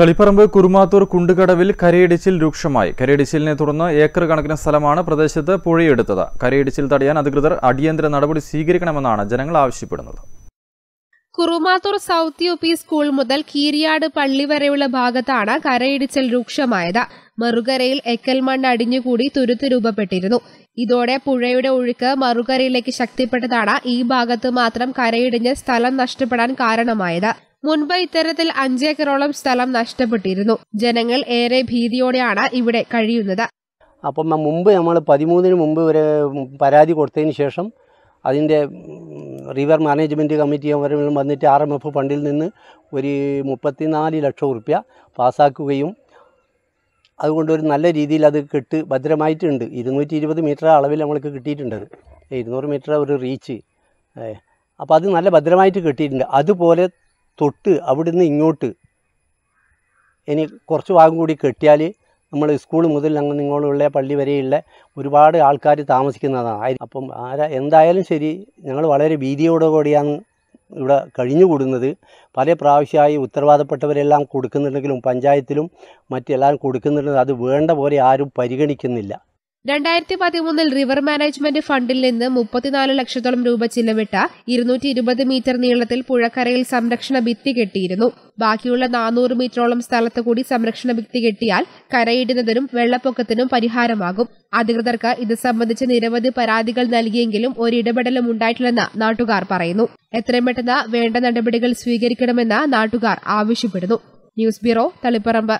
തളിപ്പറമ്പ് കുറുമാത്തൂർ കുണ്ടുകടവിൽ കരയിടിച്ചിൽ രൂക്ഷമായി കരയിടിച്ചിലിനെ തുടർന്ന് ഏക്കർ കണക്കിന് സ്ഥലമാണ് പ്രദേശത്ത് പുഴയെടുത്തത് കരയിടിച്ചിൽ തടയാൻ അധികൃതർ അടിയന്തര നടപടി സ്വീകരിക്കണമെന്നാണ് ജനങ്ങൾ ആവശ്യപ്പെടുന്നത് Kurumathur south U P school മുതൽ കീരിയാട് പള്ളി വരെയുള്ള ഭാഗത്താണ് കരയിടിച്ചിൽ രൂക്ഷമായത് മറുകരയിൽ എക്കൽ മണ്ണ് അടിഞ്ഞുകൂടി തുരുത്ത് രൂപപ്പെട്ടിരുന്നു ഇതോടെ പുഴയുടെ ഒഴുക്ക് മറുകരയിലേക്ക് ശക്തിപ്പെട്ടതാണ് ഈ ഭാഗത്ത് മാത്രം കരയിടിഞ്ഞ് സ്ഥലം നഷ്ടപ്പെടാൻ കാരണമായത് മുൻപ് ഇത്തരത്തിൽ അഞ്ചേക്കറോളം സ്ഥലം നഷ്ടപ്പെട്ടിരുന്നു ജനങ്ങൾ ഏറെ ഭീതിയോടെയാണ് ഇവിടെ കഴിയുന്നത് അപ്പം മുമ്പ് നമ്മൾ പതിമൂന്നിന് മുമ്പ് ഒരു പരാതി കൊടുത്തതിന് ശേഷം അതിൻ്റെ റിവർ മാനേജ്മെൻറ്റ് കമ്മിറ്റി അവരും വന്നിട്ട് ആർ എം എഫ് ഫണ്ടിൽ നിന്ന് ഒരു മുപ്പത്തിനാല് ലക്ഷം റുപ്യ പാസ്സാക്കുകയും അതുകൊണ്ട് ഒരു നല്ല രീതിയിൽ അത് കെട്ട് ഭദ്രമായിട്ടുണ്ട് ഇരുന്നൂറ്റി ഇരുപത് മീറ്റർ അളവിൽ നമ്മൾക്ക് കിട്ടിയിട്ടുണ്ട് ഇരുന്നൂറ് മീറ്റർ ഒരു റീച്ച് അപ്പോൾ അത് നല്ല ഭദ്രമായിട്ട് കിട്ടിയിട്ടുണ്ട് അതുപോലെ തൊട്ട് അവിടുന്ന് ഇങ്ങോട്ട് ഇനി കുറച്ച് ഭാഗം കൂടി കെട്ടിയാൽ നമ്മൾ സ്കൂൾ മുതൽ അങ്ങ് നിങ്ങളുള്ള പള്ളി വരെയുള്ള ഒരുപാട് ആൾക്കാർ താമസിക്കുന്നതാണ് അപ്പം ആരാ എന്തായാലും ശരി ഞങ്ങൾ വളരെ കൂടിയാണ് ഇവിടെ കഴിഞ്ഞുകൂടുന്നത് പല പ്രാവശ്യമായി ഉത്തരവാദപ്പെട്ടവരെല്ലാം കൊടുക്കുന്നുണ്ടെങ്കിലും പഞ്ചായത്തിലും മറ്റെല്ലാവരും കൊടുക്കുന്നുണ്ടെങ്കിലും അത് വേണ്ട പോലെ ആരും പരിഗണിക്കുന്നില്ല രണ്ടായിരത്തി പതിമൂന്നിൽ റിവർ മാനേജ്മെന്റ് ഫണ്ടിൽ നിന്ന് മുപ്പത്തിനാല് ലക്ഷത്തോളം രൂപ ചിലവിട്ട ഇരുന്നൂറ്റി ഇരുപത് മീറ്റർ നീളത്തിൽ പുഴക്കരയിൽ സംരക്ഷണ ഭിത്തി കെട്ടിയിരുന്നു ബാക്കിയുള്ള നാനൂറ് മീറ്ററോളം സ്ഥലത്ത് കൂടി സംരക്ഷണ ഭിത്തി കെട്ടിയാൽ കരയിടുന്നതിനും വെള്ളപ്പൊക്കത്തിനും പരിഹാരമാകും അധികൃതർക്ക് ഇത് സംബന്ധിച്ച് നിരവധി പരാതികൾ നൽകിയെങ്കിലും ഒരിടപെടലും ഉണ്ടായിട്ടില്ലെന്ന് നാട്ടുകാർ പറയുന്നു എത്രയും പെട്ടെന്ന് വേണ്ട നടപടികൾ സ്വീകരിക്കണമെന്ന് നാട്ടുകാർ ആവശ്യപ്പെടുന്നു ന്യൂസ് ബ്യൂറോ തളിപ്പറമ്പ്